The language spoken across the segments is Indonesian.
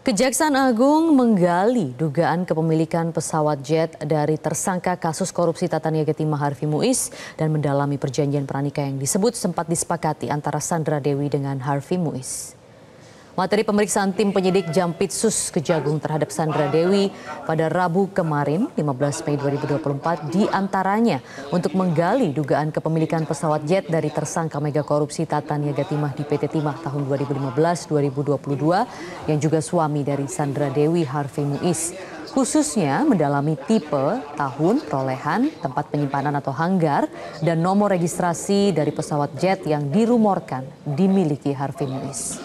Kejaksaan Agung menggali dugaan kepemilikan pesawat jet dari tersangka kasus korupsi Tata Niaga Timah Harfi Muiz dan mendalami perjanjian pernikah yang disebut sempat disepakati antara Sandra Dewi dengan Harfi Muiz. Materi pemeriksaan tim penyidik Jampitsus Kejagung terhadap Sandra Dewi pada Rabu kemarin 15 Mei 2024 diantaranya untuk menggali dugaan kepemilikan pesawat jet dari tersangka mega korupsi Tata Niaga Timah di PT Timah tahun 2015-2022 yang juga suami dari Sandra Dewi Harvey Muiz khususnya mendalami tipe, tahun, perolehan, tempat penyimpanan atau hanggar, dan nomor registrasi dari pesawat jet yang dirumorkan dimiliki Harvey Muiz.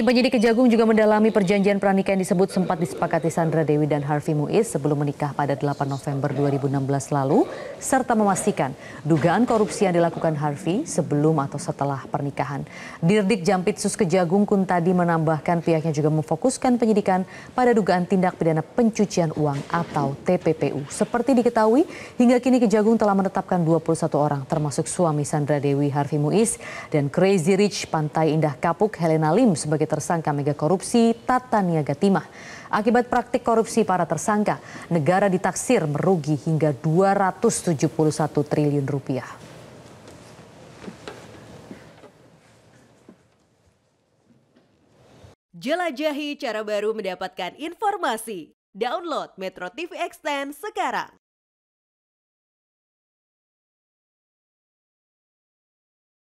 Tim penyidik Kejagung juga mendalami perjanjian pranikah yang disebut sempat disepakati Sandra Dewi dan Harvey Muiz sebelum menikah pada 8 November 2016 lalu, serta memastikan dugaan korupsi yang dilakukan Harvey sebelum atau setelah pernikahan. Dirdik Jampitsus Kejagung Tadi menambahkan pihaknya juga memfokuskan penyidikan pada dugaan tindak pidana pencucian uang atau TPPU. Seperti diketahui, hingga kini Kejagung telah menetapkan 21 orang termasuk suami Sandra Dewi Harvey Muiz dan Crazy Rich Pantai Indah Kapuk Helena Lim sebagai tersangka korupsi Tata Niaga Timah. Akibat praktik korupsi para tersangka, negara ditaksir merugi hingga 271 triliun rupiah. Jelajahi cara baru mendapatkan informasi. Download Metro TV Extend sekarang.